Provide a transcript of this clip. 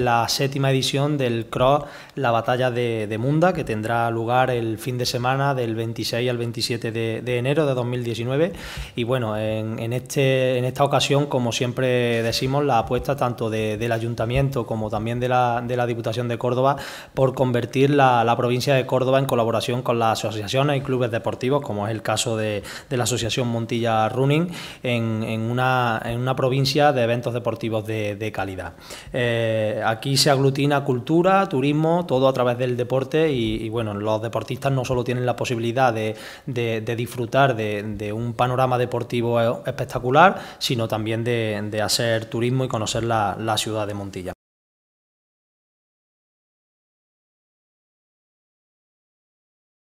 la séptima edición del Cross, la batalla de, Munda, que tendrá lugar el fin de semana del 26 al 27 de, enero de 2019. Y bueno, en, este, en esta ocasión, como siempre decimos, la apuesta tanto del ayuntamiento como también de la, Diputación de Córdoba por convertir la, la, provincia de Córdoba en colaboración con las asociaciones y clubes deportivos, como es el caso de, la Asociación Montilla Running, en, una, provincia de eventos deportivos de, calidad. Eh, aquí se aglutina cultura, turismo, todo a través del deporte y, bueno, los deportistas no solo tienen la posibilidad de, disfrutar de, un panorama deportivo espectacular, sino también de, hacer turismo y conocer la ciudad de Montilla.